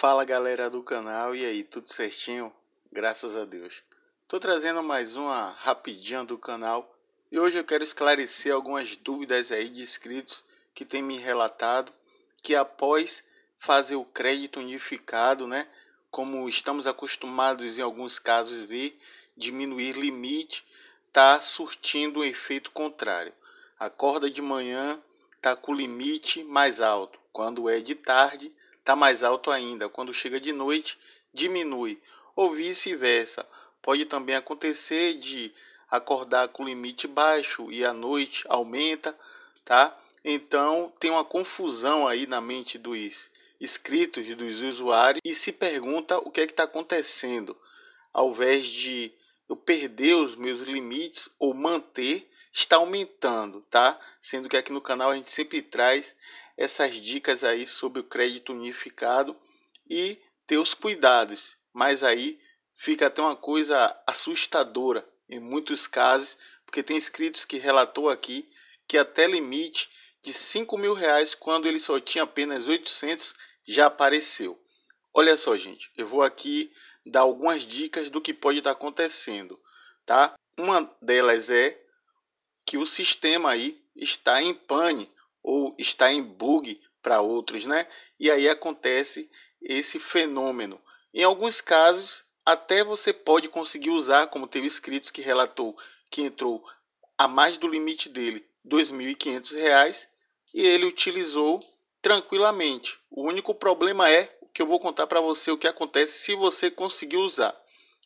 Fala galera do canal, e aí, tudo certinho? Graças a Deus. Tô trazendo mais uma rapidinha do canal e hoje eu quero esclarecer algumas dúvidas aí de inscritos que tem me relatado que após fazer o crédito unificado, né, como estamos acostumados em alguns casos ver diminuir limite, tá surtindo um efeito contrário. Acorda de manhã, tá com o limite mais alto. Quando é de tarde, está mais alto ainda. Quando chega de noite, diminui. Ou vice-versa. Pode também acontecer de acordar com o limite baixo e à noite aumenta, tá? Então tem uma confusão aí na mente dos inscritos, dos usuários, e se pergunta o que é que está acontecendo. Ao invés de eu perder os meus limites ou manter, está aumentando, tá? Sendo que aqui no canal a gente sempre traz essas dicas aí sobre o crédito unificado e ter os cuidados. Mas aí fica até uma coisa assustadora em muitos casos, porque tem escritos que relatou aqui que até limite de 5 mil reais quando ele só tinha apenas 800 já apareceu. Olha só, gente, eu vou aqui dar algumas dicas do que pode estar acontecendo, tá? Uma delas é que o sistema aí está em pane ou está em bug para outros, né? E aí acontece esse fenômeno. Em alguns casos, até você pode conseguir usar, como teve escritos que relatou que entrou a mais do limite dele, R$ 2.500, e ele utilizou tranquilamente. O único problema é que eu vou contar para você o que acontece se você conseguir usar.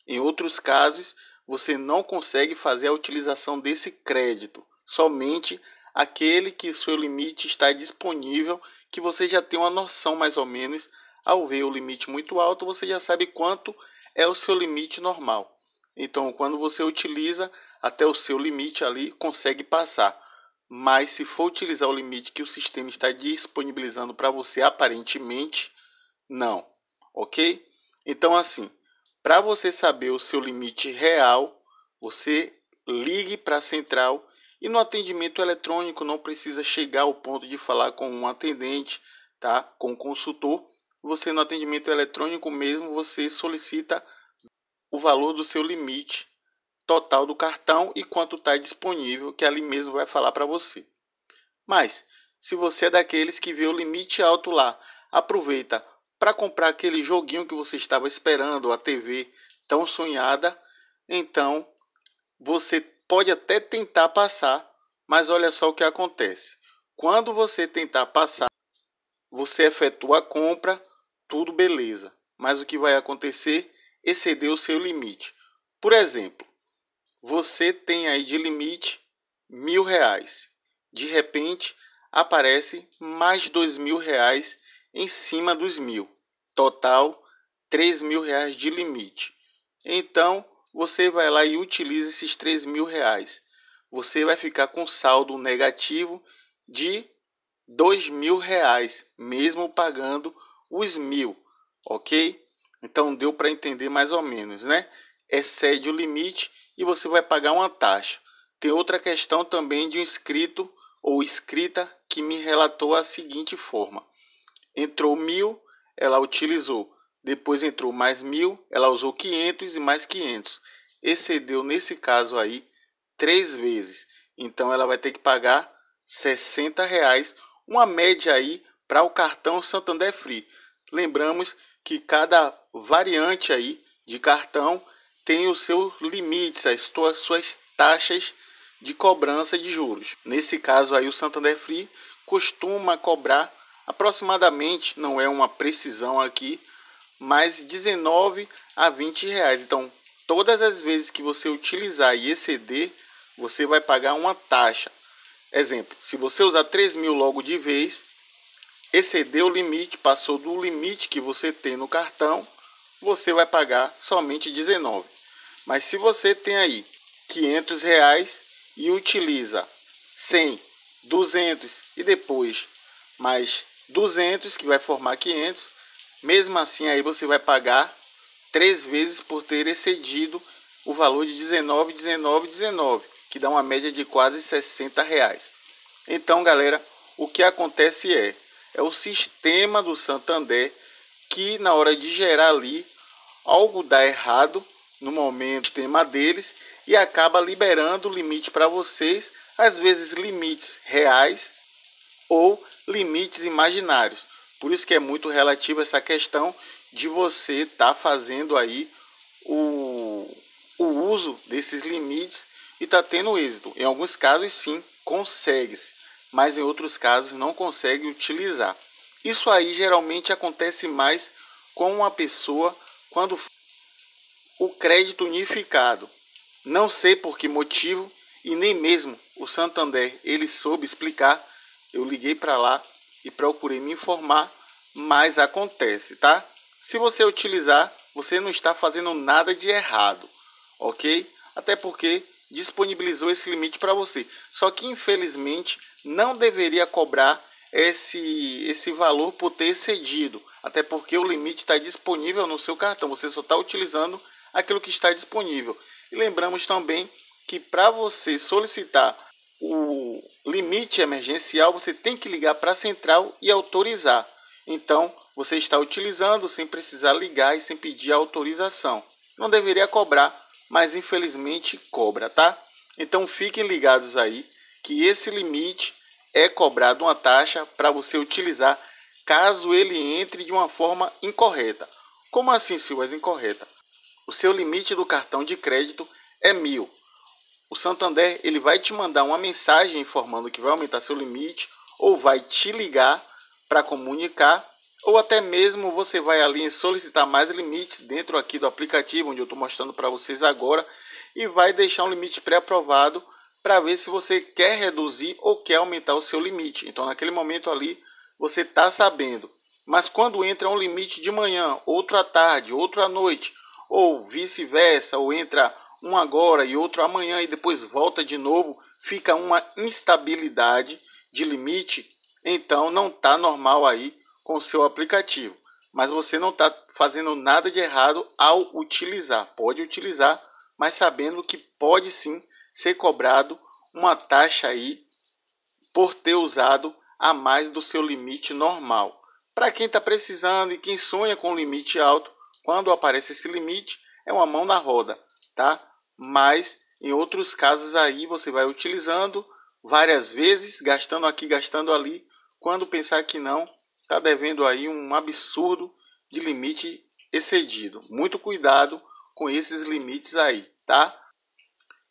Em outros casos, você não consegue fazer a utilização desse crédito, somente aquele que seu limite está disponível, que você já tem uma noção mais ou menos. Ao ver o limite muito alto, você já sabe quanto é o seu limite normal. Então, quando você utiliza até o seu limite ali, consegue passar. Mas se for utilizar o limite que o sistema está disponibilizando para você aparentemente, não, OK? Então assim, para você saber o seu limite real, você ligue para a central e no atendimento eletrônico não precisa chegar ao ponto de falar com um atendente, tá? Com um consultor. Você no atendimento eletrônico mesmo você solicita o valor do seu limite total do cartão e quanto está disponível, que ali mesmo vai falar para você. Mas se você é daqueles que vê o limite alto lá, aproveita para comprar aquele joguinho que você estava esperando, a TV tão sonhada, então você pode até tentar passar, mas olha só o que acontece. Quando você tentar passar, você efetua a compra, tudo beleza. Mas o que vai acontecer? Exceder o seu limite. Por exemplo, você tem aí de limite mil reais. De repente, aparece mais dois mil reais em cima dos mil. Total, três mil reais de limite. Então, você vai lá e utiliza esses 3 mil reais. Você vai ficar com saldo negativo de 2 mil reais, mesmo pagando os mil, ok? Então deu para entender mais ou menos, né? Excede o limite e você vai pagar uma taxa. Tem outra questão também de um inscrito ou escrita que me relatou a seguinte forma: entrou mil, ela utilizou depois entrou mais mil, ela usou 500 e mais 500. Excedeu, nesse caso aí, três vezes. Então ela vai ter que pagar 60 reais, uma média aí para o cartão Santander Free. Lembramos que cada variante aí de cartão tem os seus limites, as suas taxas de cobrança de juros. Nesse caso aí o Santander Free costuma cobrar aproximadamente, não é uma precisão aqui, mais 19 a 20 reais. Então, todas as vezes que você utilizar e exceder, você vai pagar uma taxa. Exemplo, se você usar 3 mil logo de vez, excedeu o limite, passou do limite que você tem no cartão, você vai pagar somente 19. Mas se você tem aí 500 reais e utiliza 100, 200 e depois mais 200 que vai formar 500, mesmo assim, aí você vai pagar três vezes por ter excedido o valor de 19, 19, 19, que dá uma média de quase 60 reais. Então, galera, o que acontece é, é o sistema do Santander que na hora de gerar ali algo dá errado no momento tema deles e acaba liberando limite para vocês, às vezes limites reais ou limites imaginários. Por isso que é muito relativo essa questão de você estar tá fazendo aí o, o uso desses limites e está tendo êxito. Em alguns casos, sim, consegue-se, mas em outros casos não consegue utilizar. Isso aí geralmente acontece mais com uma pessoa quando o crédito unificado. Não sei por que motivo e nem mesmo o Santander ele soube explicar. Eu liguei para lá e procurei me informar, mas acontece, tá? Se você utilizar, você não está fazendo nada de errado, ok? Até porque disponibilizou esse limite para você. Só que infelizmente não deveria cobrar esse, esse valor por ter excedido, até porque o limite está disponível no seu cartão, você só está utilizando aquilo que está disponível. E lembramos também que para você solicitar o limite emergencial, você tem que ligar para a central e autorizar. Então, você está utilizando sem precisar ligar e sem pedir autorização. Não deveria cobrar, mas infelizmente cobra, tá? Então fiquem ligados aí que esse limite é cobrado uma taxa para você utilizar caso ele entre de uma forma incorreta. Como assim, Silvas, incorreta? O seu limite do cartão de crédito é mil. O Santander ele vai te mandar uma mensagem informando que vai aumentar seu limite ou vai te ligar para comunicar ou até mesmo você vai ali solicitar mais limites dentro aqui do aplicativo onde eu estou mostrando para vocês agora e vai deixar um limite pré-aprovado para ver se você quer reduzir ou quer aumentar o seu limite. Então naquele momento ali você está sabendo. Mas quando entra um limite de manhã, outro à tarde, outro à noite, ou vice-versa, ou entra um agora e outro amanhã e depois volta de novo, fica uma instabilidade de limite, então não está normal aí com o seu aplicativo. Mas você não está fazendo nada de errado ao utilizar. Pode utilizar, mas sabendo que pode sim ser cobrado uma taxa aí por ter usado a mais do seu limite normal. Para quem está precisando e quem sonha com limite alto, quando aparece esse limite, é uma mão na roda tá? Mas em outros casos aí você vai utilizando várias vezes, gastando aqui, gastando ali, quando pensar que não, está devendo aí um absurdo de limite excedido. Muito cuidado com esses limites aí, tá?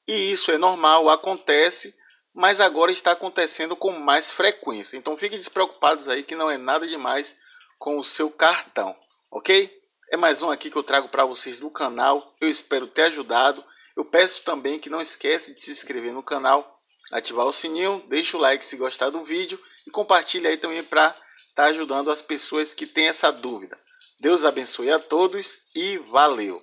E isso é normal, acontece, mas agora está acontecendo com mais frequência. Então fiquem despreocupados aí que não é nada demais com o seu cartão, ok? É mais um aqui que eu trago para vocês do canal. Eu espero ter ajudado. Eu peço também que não esquece de se inscrever no canal, ativar o sininho, deixa o like se gostar do vídeo e compartilha aí também para estar tá ajudando as pessoas que têm essa dúvida. Deus abençoe a todos e valeu!